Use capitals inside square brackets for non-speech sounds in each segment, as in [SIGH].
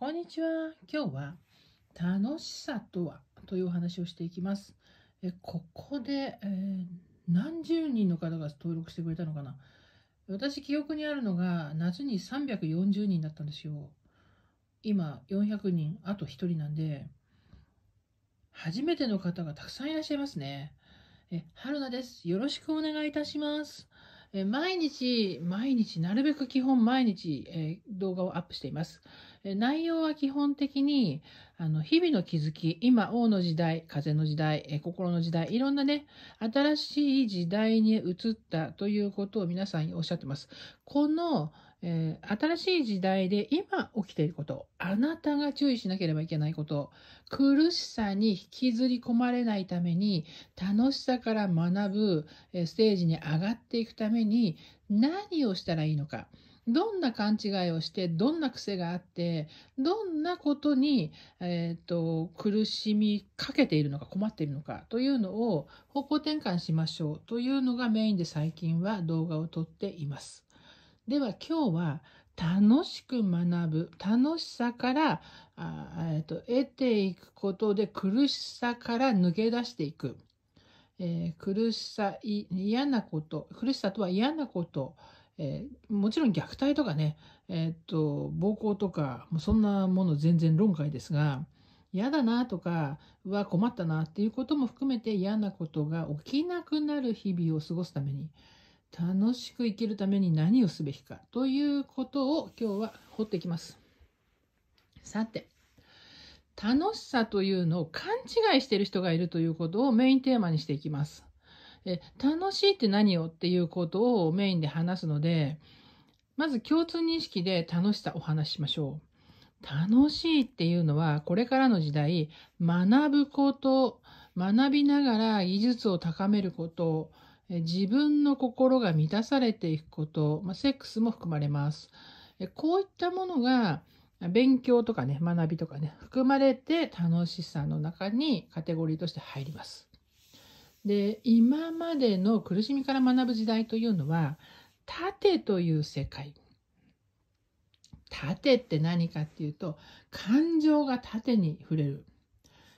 こんにちは。今日は楽しさとはというお話をしていきます。えここで、えー、何十人の方が登録してくれたのかな私、記憶にあるのが夏に340人だったんですよ。今、400人、あと1人なんで、初めての方がたくさんいらっしゃいますね。え、春菜です。よろしくお願いいたします。え毎日、毎日、なるべく基本毎日、え動画をアップしています。え内容は基本的に、あの、日々の気づき、今、王の時代、風の時代、え心の時代、いろんなね、新しい時代に移ったということを皆さんおっしゃってます。この、えー、新しい時代で今起きていること、あなたが注意しなければいけないこと、苦しさに引きずり込まれないために、楽しさから学ぶ、えステージに上がっていくために、何をしたらいいのか、どんな勘違いをして、どんな癖があって、どんなことに、えっ、ー、と、苦しみかけているのか、困っているのかというのを方向転換しましょうというのがメインで最近は動画を撮っています。では今日は楽しく学ぶ楽しさからあ、えと、得ていくことで苦しさから抜け出していく、えー、苦しさ嫌なこと苦しさとは嫌なこと、えー、もちろん虐待とかね、えーと、と暴行とかもそんなもの全然論外ですが嫌だなとかうわ困ったなっていうことも含めて嫌なことが起きなくなる日々を過ごすために楽しく生きるために何をすべきかということを今日は掘っていきます。さて、楽しさというのを勘違いしている人がいるということをメインテーマにしていきます。え楽しいって何をっていうことをメインで話すので、まず共通認識で楽しさお話ししましょう。楽しいっていうのはこれからの時代学ぶこと、学びながら技術を高めること、自分の心が満たされていくこと、まあ、セックスも含まれます。こういったものが勉強とかね、学びとかね、含まれて楽しさの中にカテゴリーとして入ります。で、今までの苦しみから学ぶ時代というのは、盾という世界。盾って何かっていうと、感情が盾に触れる。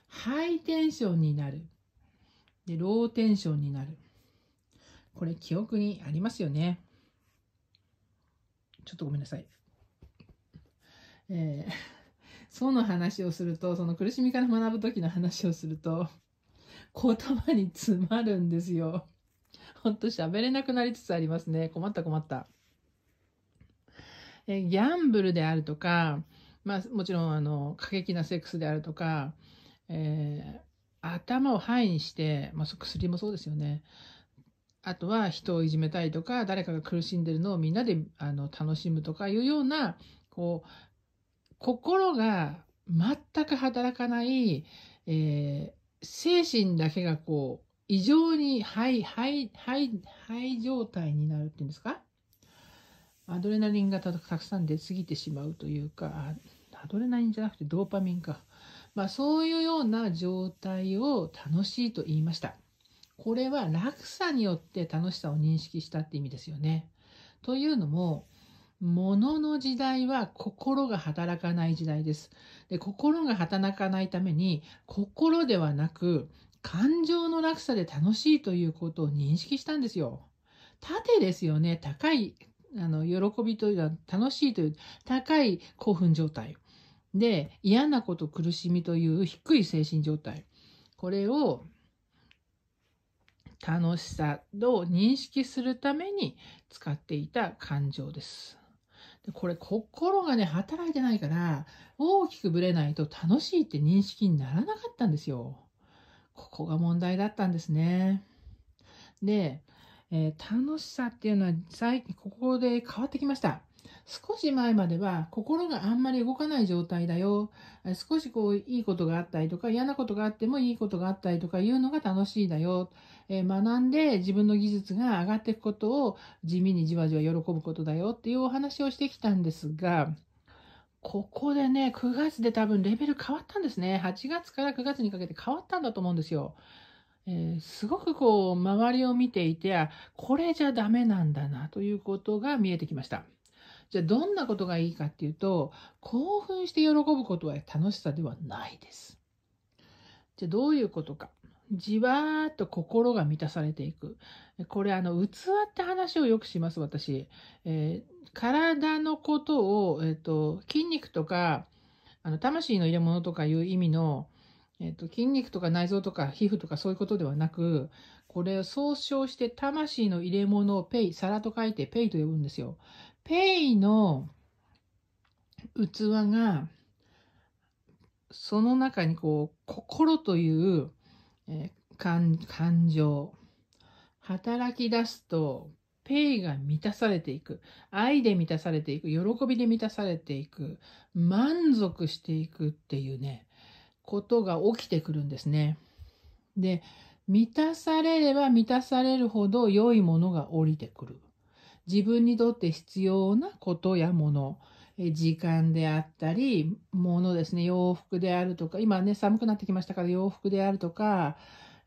ハイテンションになる。で、ローテンションになる。これ記憶にありますよね。ちょっとごめんなさい。えー、[LAUGHS] その話をすると、その苦しみから学ぶ時の話をすると、言葉に詰まるんですよ。ほんと喋れなくなりつつありますね。困った困った。えギャンブルであるとか、まあもちろんあの、過激なセックスであるとか、えー、頭をハイにして、まあ、薬もそうですよね。あとは人をいじめたいとか、誰かが苦しんでるのをみんなであの楽しむとかいうような、こう、心が全く働かない、えー、精神だけがこう、異常に肺、肺、肺、肺状態になるっていうんですかアドレナリンがたくさん出過ぎてしまうというか、アドレナリンじゃなくてドーパミンか。まあそういうような状態を楽しいと言いました。これは楽さによって楽しさを認識したって意味ですよね。というのも、物の時代は心が働かない時代です。で心が働かないために、心ではなく、感情の楽さで楽しいということを認識したんですよ。縦ですよね。高い、あの、喜びというか、楽しいという高い興奮状態。で、嫌なこと苦しみという低い精神状態。これを楽しさを認識するために使っていた感情です。でこれ心がね、働いてないから、大きくぶれないと楽しいって認識にならなかったんですよ。ここが問題だったんですね。で、えー、楽しさっていうのは最近ここで変わってきました。少し前までは心があんまり動かない状態だよ。少しこういいことがあったりとか嫌なことがあってもいいことがあったりとかいうのが楽しいだよ。えー、学んで自分の技術が上がっていくことを地味にじわじわ喜ぶことだよっていうお話をしてきたんですが、ここでね、9月で多分レベル変わったんですね。8月から9月にかけて変わったんだと思うんですよ。えー、すごくこう、周りを見ていて、これじゃダメなんだなということが見えてきました。じゃあどんなことがいいかっていうと、興奮して喜ぶことは楽しさではないです。じゃあどういうことか。じわーっと心が満たされていく。これあの、器って話をよくします、私。えー、体のことを、えっ、ー、と、筋肉とか、あの、魂の入れ物とかいう意味の、えっ、ー、と、筋肉とか内臓とか皮膚とかそういうことではなく、これを総称して魂の入れ物をペイ、皿と書いてペイと呼ぶんですよ。ペイの器が、その中にこう、心という、感感情、働き出すと、ペイが満たされていく。愛で満たされていく。喜びで満たされていく。満足していくっていうね、ことが起きてくるんですね。で、満たされれば満たされるほど良いものが降りてくる。自分にとって必要なことやもの、時間であったり、ものですね、洋服であるとか、今ね、寒くなってきましたから洋服であるとか、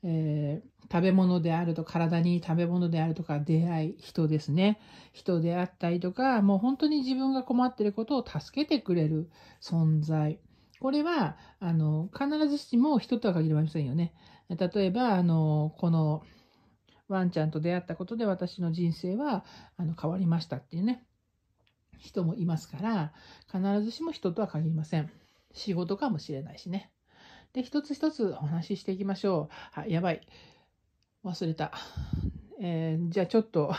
えー、食べ物であると体に食べ物であるとか出会い人ですね人であったりとかもう本当に自分が困ってることを助けてくれる存在これはあの必ずしも人とは限りませんよね例えばあのこのワンちゃんと出会ったことで私の人生はあの変わりましたっていうね、人もいますから、必ずしも人とは限りません。仕事かもしれないしね。で、一つ一つお話ししていきましょう。あ、やばい。忘れた。えー、じゃあちょっと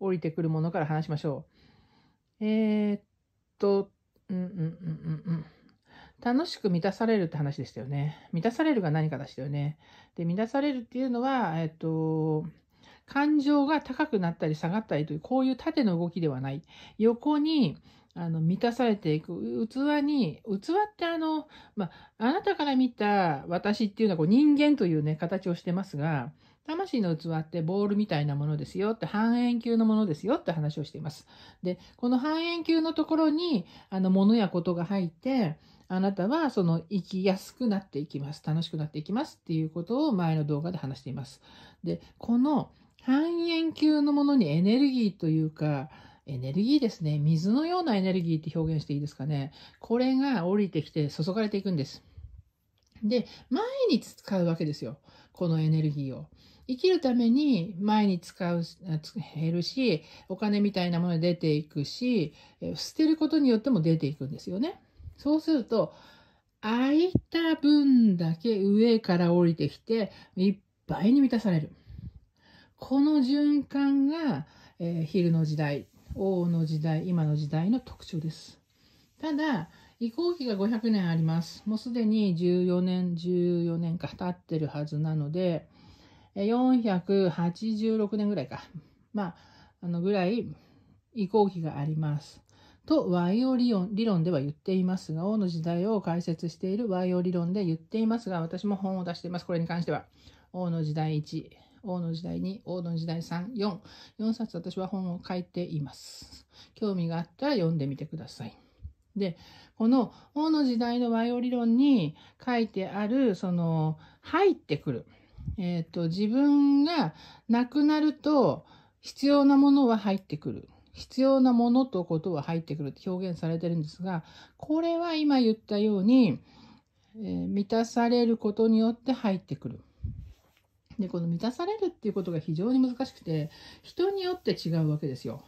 降りてくるものから話しましょう。えー、っと、うんうんうんうんうん。楽しく満たされるって話でしたよね。満たされるが何かでしたよね。で、満たされるっていうのは、えっと、感情が高くなったり下がったりという、こういう縦の動きではない。横に、あの、満たされていく。器に、器ってあの、まあ、なたから見た私っていうのはこう人間というね、形をしてますが、魂の器ってボールみたいなものですよって、半円球のものですよって話をしています。で、この半円球のところに、あの、物やことが入って、あなたはその生きやすくなっていきます。楽しくなっていきますっていうことを前の動画で話しています。で、この半円球のものにエネルギーというか、エネルギーですね。水のようなエネルギーって表現していいですかね。これが降りてきて注がれていくんです。で、毎日使うわけですよ。このエネルギーを。生きるために毎日使う、減るし、お金みたいなもので出ていくし、捨てることによっても出ていくんですよね。そうすると、空いた分だけ上から降りてきて、いっぱいに満たされる。この循環が、えー、昼の時代、王の時代、今の時代の特徴です。ただ、移行期が500年あります。もうすでに14年、14年か経ってるはずなので、486年ぐらいか。まあ、あのぐらい移行期があります。と和洋理論理論では言っていますが、王の時代を解説しているワイオ理論で言っていますが、私も本を出しています。これに関しては、王の時代1、王の時代2、王の時代3、4、4冊私は本を書いています。興味があったら読んでみてください。で、この王の時代のワイオ理論に書いてある、その、入ってくる。えっ、ー、と、自分が亡くなると必要なものは入ってくる。必要なものとことは入ってくるって表現されてるんですが、これは今言ったように、えー、満たされることによって入ってくる。で、この満たされるっていうことが非常に難しくて、人によって違うわけですよ。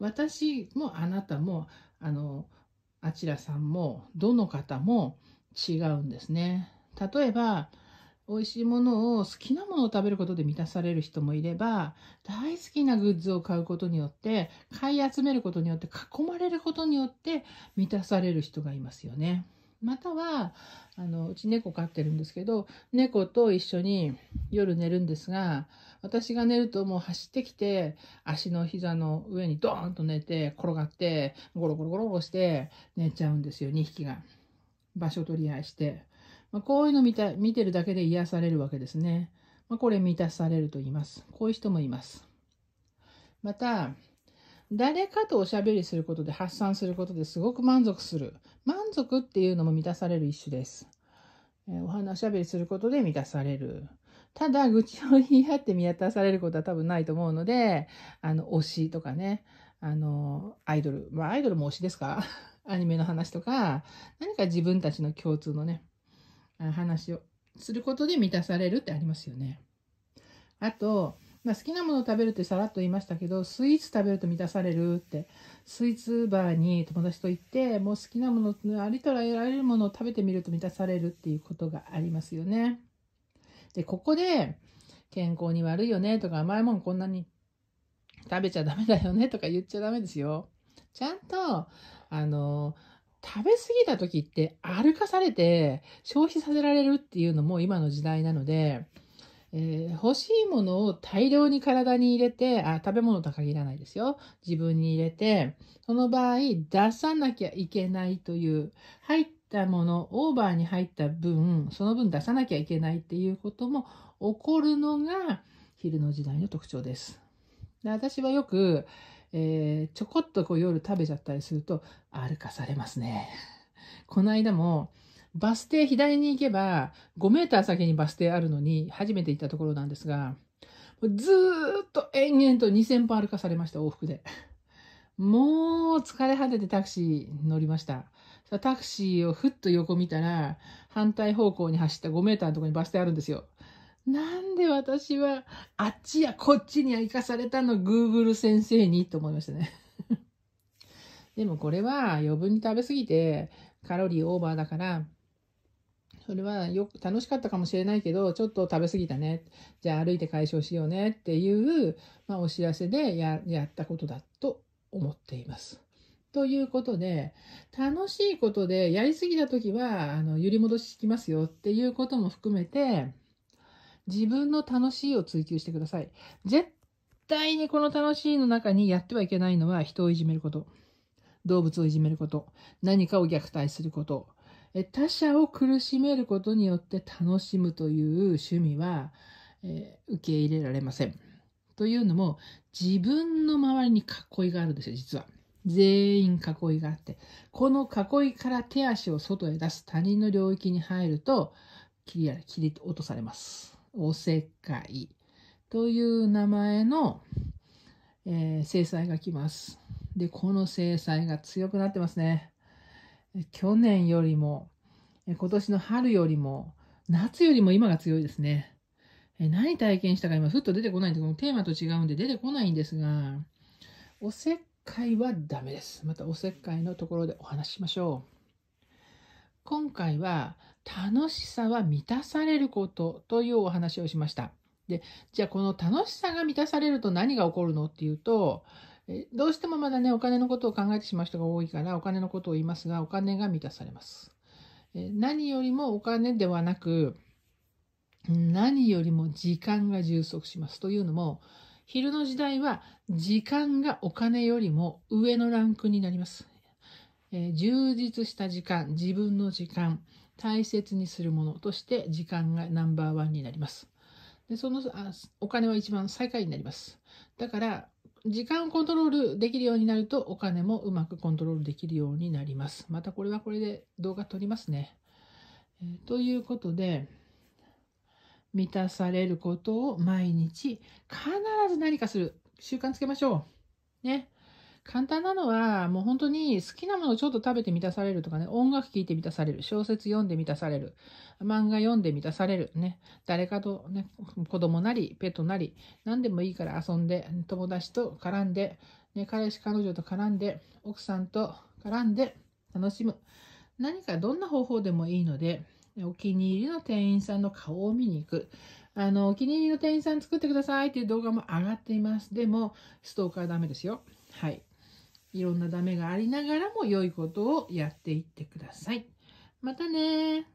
私もあなたも、あの、あちらさんも、どの方も違うんですね。例えば、美味しいものを好きなものを食べることで満たされる人もいれば、大好きなグッズを買うことによって、買い集めることによって、囲まれることによって満たされる人がいますよね。またはあのうち猫飼ってるんですけど猫と一緒に夜寝るんですが私が寝るともう走ってきて足の膝の上にドーンと寝て転がってゴロゴロゴロゴロして寝ちゃうんですよ2匹が場所取り合いしてまあ、こういうの見た見てるだけで癒されるわけですね。まあ、これ満たされると言います。こういう人もいます。また、誰かとおしゃべりすることで発散することですごく満足する。満足っていうのも満たされる一種です。えー、お話しゃべりすることで満たされる。ただ、愚痴を言い合って見渡されることは多分ないと思うので、あの、推しとかね、あの、アイドル。まあ、アイドルも推しですか [LAUGHS] アニメの話とか、何か自分たちの共通のね、話をすることで満たされるってありますよね。あと、まあ、好きなものを食べるってさらっと言いましたけどスイーツ食べると満たされるってスイーツバーに友達と行ってもう好きなものありとら得られるものを食べてみると満たされるっていうことがありますよね。でここで健康に悪いよねとか甘いもんこんなに食べちゃダメだよねとか言っちゃダメですよ。ちゃんとあの食べ過ぎた時って歩かされて消費させられるっていうのも今の時代なので、えー、欲しいものを大量に体に入れて、あ、食べ物とは限らないですよ。自分に入れて、その場合出さなきゃいけないという、入ったもの、オーバーに入った分、その分出さなきゃいけないっていうことも起こるのが昼の時代の特徴です。で私はよく、えー、ちょこっとこう夜食べちゃったりすると、歩かされますね。この間も、バス停左に行けば、5メーター先にバス停あるのに、初めて行ったところなんですが、ずっと延々と2000歩歩かされました、往復で。もう疲れ果ててタクシー乗りました。タクシーをふっと横見たら、反対方向に走った5メーターのところにバス停あるんですよ。なんで私はあっちやこっちには行かされたの、Google 先生にと思いましたね。[LAUGHS] でもこれは余分に食べ過ぎてカロリーオーバーだから、それはよく楽しかったかもしれないけど、ちょっと食べ過ぎたね。じゃあ歩いて解消しようねっていう、まあ、お知らせでやったことだと思っています。ということで、楽しいことでやりすぎた時は、あの、揺り戻しきますよっていうことも含めて、自分の楽しいを追求してください。絶対にこの楽しいの中にやってはいけないのは人をいじめること、動物をいじめること、何かを虐待すること、他者を苦しめることによって楽しむという趣味は、えー、受け入れられません。というのも自分の周りに囲いがあるんですよ実は。全員囲いがあってこの囲いから手足を外へ出す他人の領域に入ると切り切り落とされます。おせっかいという名前の、えー、制裁が来ます。で、この制裁が強くなってますね。去年よりも、今年の春よりも、夏よりも今が強いですね。え何体験したか今、ふっと出てこないんですけど、テーマと違うんで出てこないんですが、おせっかいはダメです。またおせっかいのところでお話ししましょう。今回は楽しさは満たされることというお話をしました。で、じゃあこの楽しさが満たされると何が起こるのっていうと、どうしてもまだね、お金のことを考えてしまう人が多いから、お金のことを言いますが、お金が満たされます。何よりもお金ではなく、何よりも時間が充足します。というのも、昼の時代は時間がお金よりも上のランクになります。え充実した時間、自分の時間、大切にするものとして時間がナンバーワンになります。でそのあお金は一番最下位になります。だから時間をコントロールできるようになるとお金もうまくコントロールできるようになります。またこれはこれで動画撮りますね。えー、ということで満たされることを毎日必ず何かする習慣つけましょう。ね。簡単なのは、もう本当に好きなものをちょっと食べて満たされるとかね、音楽聴いて満たされる、小説読んで満たされる、漫画読んで満たされる、ね、誰かとね、子供なり、ペットなり、何でもいいから遊んで、友達と絡んで、ね、彼氏、彼女と絡んで、奥さんと絡んで、楽しむ。何かどんな方法でもいいので、お気に入りの店員さんの顔を見に行く。あの、お気に入りの店員さん作ってくださいっていう動画も上がっています。でも、ストーカーダメですよ。はい。いろんなダメがありながらも良いことをやっていってください。またね